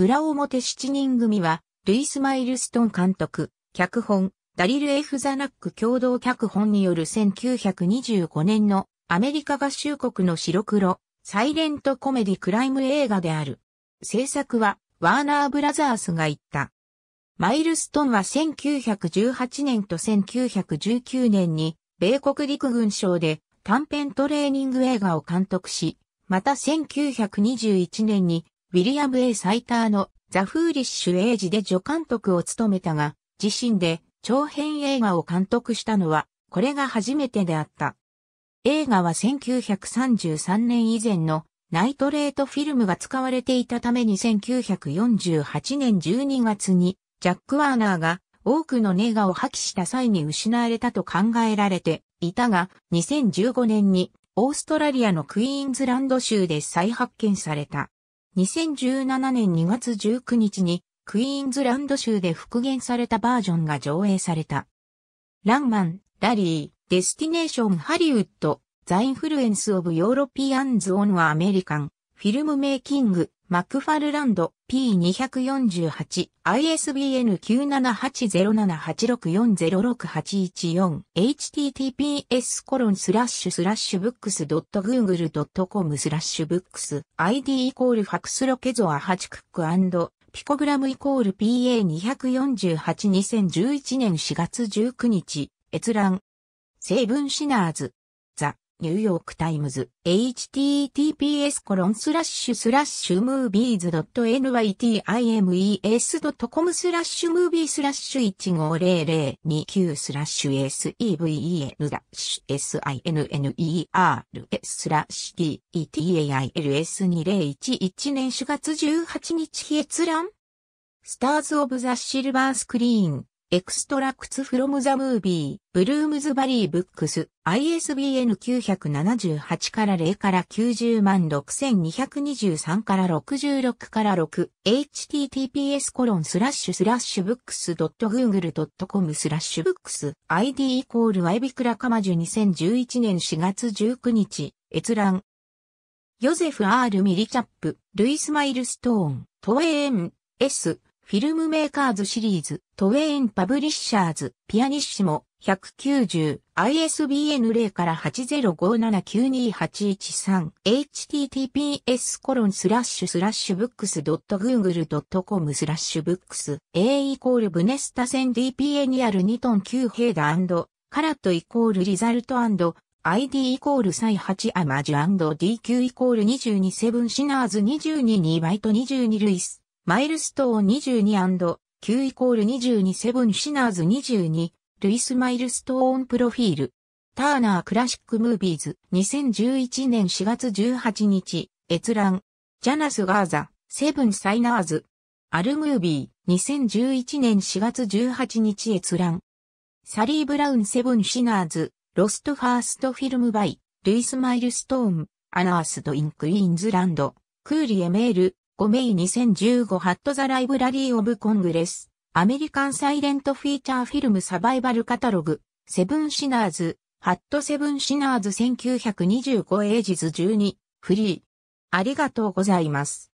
裏表七人組は、ルイス・マイルストン監督、脚本、ダリル・エフ・ザナック共同脚本による1925年のアメリカ合衆国の白黒、サイレントコメディクライム映画である。制作は、ワーナー・ブラザースが言った。マイルストンは1918年と1919年に、米国陸軍省で短編トレーニング映画を監督し、また1921年にウィリアム・ A・ サイターのザ・フーリッシュ・エイジで助監督を務めたが、自身で長編映画を監督したのは、これが初めてであった。映画は1933年以前のナイトレートフィルムが使われていたために1948年12月にジャック・ワーナーが多くのネガを破棄した際に失われたと考えられていたが2015年にオーストラリアのクイーンズランド州で再発見された。2017年2月19日にクイーンズランド州で復元されたバージョンが上映された。ランマン、ラリー、デスティネーションハリウッド、ザインフルエンスオブヨーロピアンズオンはアメリカン、フィルムメイキング、マクファルランド P248 ISBN 9780786406814 https コロンスラッシュスラッシュブックスドットグーグルドットコムスラッシュブックス ID イコールファクスロケゾア8クックピコグラムイコール PA2482011 年4月19日閲覧成分シナーズニューヨークタイムズ、https コロンスラッシュスラッシュムービーズ .nytimes.com スラッシュムービースラッシュ15002スラッシュ seven-sinner スラッシュ etails2011 年4月18日日閲覧スターズ・オブ・ザ・シルバースクリーンエクストラクツフロムザムービー、ブルームズバリーブックス、ISBN 978から0から90万6223から66から6、https コロンスラッシュスラッシュブックス .google.com スラッシュブックス、id イコールワイビクラカマジュ2011年4月19日、閲覧。ヨゼフ・アール・ミリチャップ、ルイス・マイルストーン、トウェーン、S、フィルムメーカーズシリーズ、トウェインパブリッシャーズ、ピアニッシモ、190、ISBN 0から805792813、https コロンスラッシュスラッシュブックス .google.com スラッシュブックス、A イコールブネスタセ DPNR2 トン9ヘイダカラットイコールリザルト ID イコールサイ8アマジュ &DQ イコール22セブンシナーズ222バイト22ルイス。マイルストーン 22&9 イコール22セブンシナーズ22、ルイス・マイルストーンプロフィール。ターナークラシック・ムービーズ2011年4月18日、閲覧。ジャナス・ガーザ、セブン・サイナーズ。アル・ムービー2011年4月18日閲覧。サリー・ブラウン・セブン・シナーズ、ロスト・ファースト・フィルム・バイ、ルイス・マイルストーン、アナースド・イン・クイーンズランド、クーリエ・メール、5い。2015ハットザライブラリーオブコングレス、アメリカンサイレントフィーチャーフィルムサバイバルカタログ、セブンシナーズ、ハットセブンシナーズ1925エイジズ12、フリー。ありがとうございます。